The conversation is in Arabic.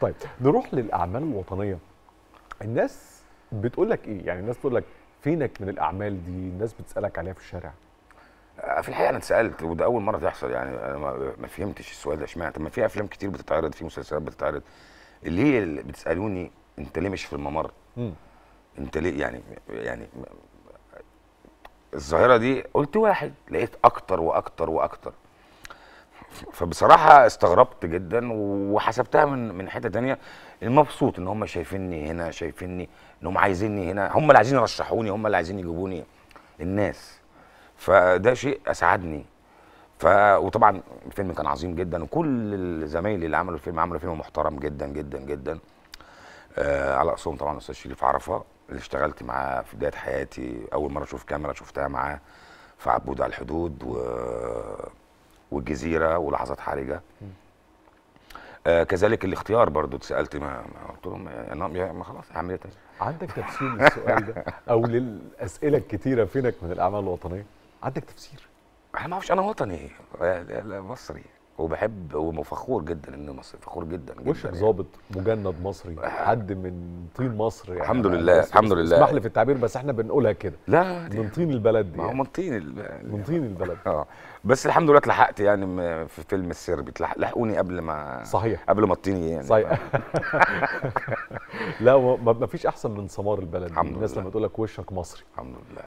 طيب نروح للاعمال الوطنيه الناس بتقول لك ايه يعني الناس بتقول لك فينك من الاعمال دي الناس بتسالك عليها في الشارع آه، في الحقيقه انا اتسالت وده اول مره تحصل يعني انا ما فهمتش السؤال ده اشمعنى طب ما في افلام كتير بتتعرض في مسلسلات بتتعرض ليه بتسالوني انت ليه مش في الممر مم. انت ليه يعني يعني الظاهره دي قلت واحد لقيت اكتر واكتر واكتر فبصراحه استغربت جدا وحسبتها من من حته ثانيه المبسوط ان هم شايفيني هنا شايفيني ان هم عايزيني هنا هم اللي عايزين يرشحوني هم اللي عايزين يجيبوني الناس فده شيء اسعدني ف وطبعا الفيلم كان عظيم جدا وكل الزمايل اللي عملوا الفيلم عملوا فيلم محترم جدا جدا جدا آه على اقصهم طبعا الاستاذ شريف عرفه اللي اشتغلت معاه في بدايه حياتي اول مره اشوف كاميرا شفتها معاه في عبود على الحدود و والجزيره ولحظات حرجه آه كذلك الاختيار برضو اتسالت ما قلت لهم يعني يعني ما خلاص عمليه عندك تفسير للسؤال ده او للاسئله الكتيره فينك من الاعمال الوطنيه عندك تفسير انا ما اعرفش انا وطني آه، مصري وبحب وفخور جدا اني مصري فخور جدا جدا وشك يعني. ظابط مجند مصري آه. حد من طين مصر يعني الحمد يعني لله الحمد لله اسمح لي في التعبير بس احنا بنقولها كده لا من طين البلد دي ما هو يعني. من طين يعني. من طين البلد اه بس الحمد لله اتلحقت يعني في فيلم السربي لحقوني قبل ما صحيح قبل ما الطين يعني صحيح لا ما فيش احسن من سمار البلد دي الناس لله. لما تقول لك وشك مصري الحمد لله